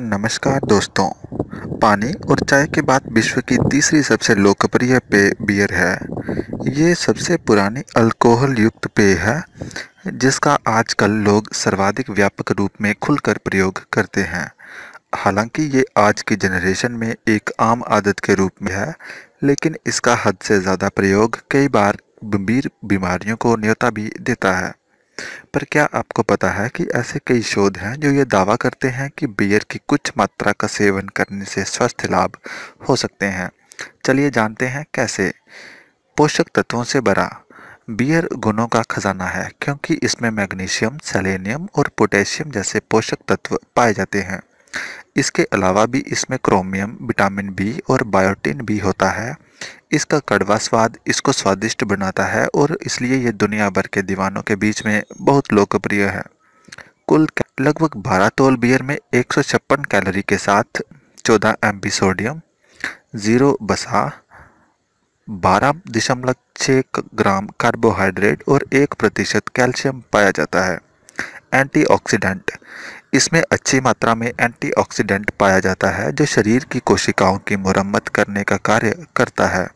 नमस्कार दोस्तों पानी और चाय के बाद विश्व की तीसरी सबसे लोकप्रिय पेय बियर है ये सबसे पुरानी अल्कोहल युक्त पेय है जिसका आजकल लोग सर्वाधिक व्यापक रूप में खुलकर प्रयोग करते हैं हालांकि ये आज की जनरेशन में एक आम आदत के रूप में है लेकिन इसका हद से ज़्यादा प्रयोग कई बार गंभीर बीमारियों को न्योता भी देता है पर क्या आपको पता है कि ऐसे कई शोध हैं जो ये दावा करते हैं कि बियर की कुछ मात्रा का सेवन करने से स्वास्थ्य लाभ हो सकते हैं चलिए जानते हैं कैसे पोषक तत्वों से भरा बियर गुणों का खजाना है क्योंकि इसमें मैग्नीशियम सेलेनियम और पोटेशियम जैसे पोषक तत्व पाए जाते हैं इसके अलावा भी इसमें क्रोमियम विटामिन बी और बायोटिन भी होता है इसका कड़वा स्वाद इसको स्वादिष्ट बनाता है और इसलिए ये दुनिया भर के दीवानों के बीच में बहुत लोकप्रिय है कुल लगभग 12 तोल बियर में एक कैलोरी के साथ 14 एम सोडियम ज़ीरो बसा बारह दशमलव छः ग्राम कार्बोहाइड्रेट और एक प्रतिशत कैल्शियम पाया जाता है एंटीऑक्सीडेंट इसमें अच्छी मात्रा में एंटीऑक्सीडेंट पाया जाता है जो शरीर की कोशिकाओं की मुरम्मत करने का कार्य करता है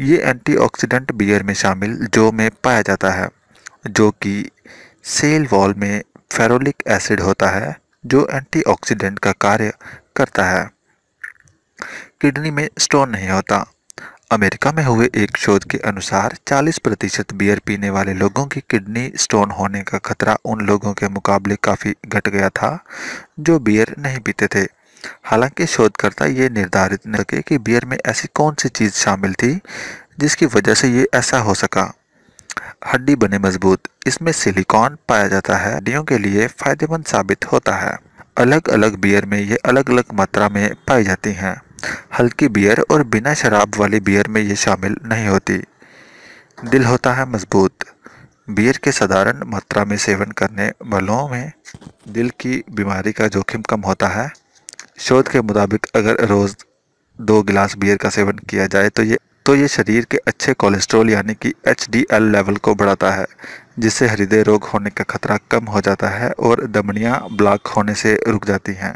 ये एंटीऑक्सीडेंट बियर में शामिल जो में पाया जाता है जो कि सेल वॉल में फेरोलिक एसिड होता है जो एंटीऑक्सीडेंट का कार्य करता है किडनी में स्टोन नहीं होता अमेरिका में हुए एक शोध के अनुसार 40 प्रतिशत बियर पीने वाले लोगों की किडनी स्टोन होने का खतरा उन लोगों के मुकाबले काफ़ी घट गया था जो बियर नहीं पीते थे हालांकि शोधकर्ता ये निर्धारित न सके कि बियर में ऐसी कौन सी चीज़ शामिल थी जिसकी वजह से ये ऐसा हो सका हड्डी बने मजबूत इसमें सिलिकॉन पाया जाता है हड्डियों के लिए फायदेमंद साबित होता है अलग अलग बियर में ये अलग अलग मात्रा में पाई जाती हैं हल्की बियर और बिना शराब वाली बियर में ये शामिल नहीं होती दिल होता है मजबूत बियर के साधारण मात्रा में सेवन करने वालों में दिल की बीमारी का जोखिम कम होता है शोध के मुताबिक अगर रोज़ दो गिलास बियर का सेवन किया जाए तो ये तो ये शरीर के अच्छे कोलेस्ट्रॉल यानी कि एच लेवल को बढ़ाता है जिससे हृदय रोग होने का खतरा कम हो जाता है और दमड़ियाँ ब्लॉक होने से रुक जाती हैं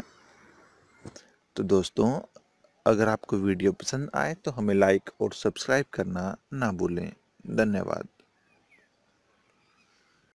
तो दोस्तों अगर आपको वीडियो पसंद आए तो हमें लाइक और सब्सक्राइब करना ना भूलें धन्यवाद